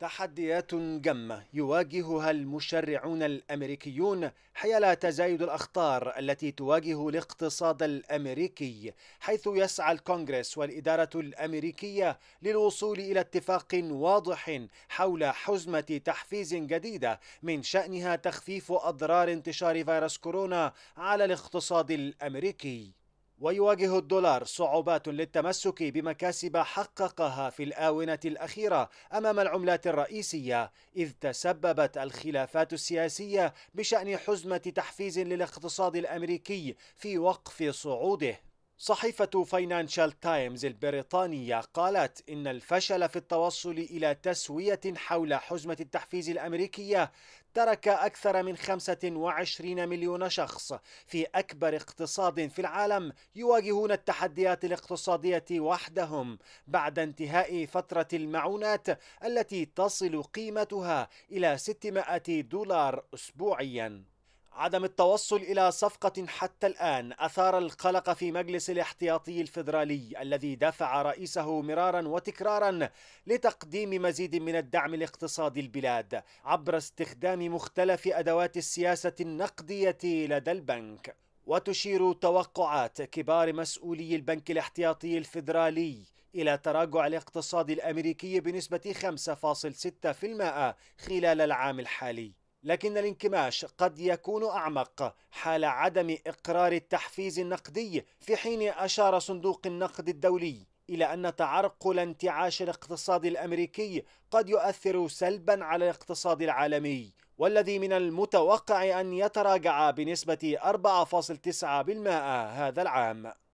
تحديات جمة يواجهها المشرعون الأمريكيون حيال تزايد الأخطار التي تواجه الاقتصاد الأمريكي حيث يسعى الكونغرس والإدارة الأمريكية للوصول إلى اتفاق واضح حول حزمة تحفيز جديدة من شأنها تخفيف أضرار انتشار فيروس كورونا على الاقتصاد الأمريكي ويواجه الدولار صعوبات للتمسك بمكاسب حققها في الآونة الأخيرة أمام العملات الرئيسية إذ تسببت الخلافات السياسية بشأن حزمة تحفيز للاقتصاد الأمريكي في وقف صعوده صحيفة فاينانشال تايمز البريطانية قالت إن الفشل في التوصل إلى تسوية حول حزمة التحفيز الأمريكية ترك أكثر من 25 مليون شخص في أكبر اقتصاد في العالم يواجهون التحديات الاقتصادية وحدهم بعد انتهاء فترة المعونات التي تصل قيمتها إلى 600 دولار أسبوعياً. عدم التوصل إلى صفقة حتى الآن أثار القلق في مجلس الاحتياطي الفيدرالي الذي دفع رئيسه مرارا وتكرارا لتقديم مزيد من الدعم لاقتصاد البلاد عبر استخدام مختلف أدوات السياسة النقدية لدى البنك وتشير توقعات كبار مسؤولي البنك الاحتياطي الفيدرالي إلى تراجع الاقتصاد الأمريكي بنسبة 5.6% خلال العام الحالي لكن الانكماش قد يكون أعمق حال عدم إقرار التحفيز النقدي في حين أشار صندوق النقد الدولي إلى أن تعرقل انتعاش الاقتصاد الأمريكي قد يؤثر سلبا على الاقتصاد العالمي والذي من المتوقع أن يتراجع بنسبة 4.9% هذا العام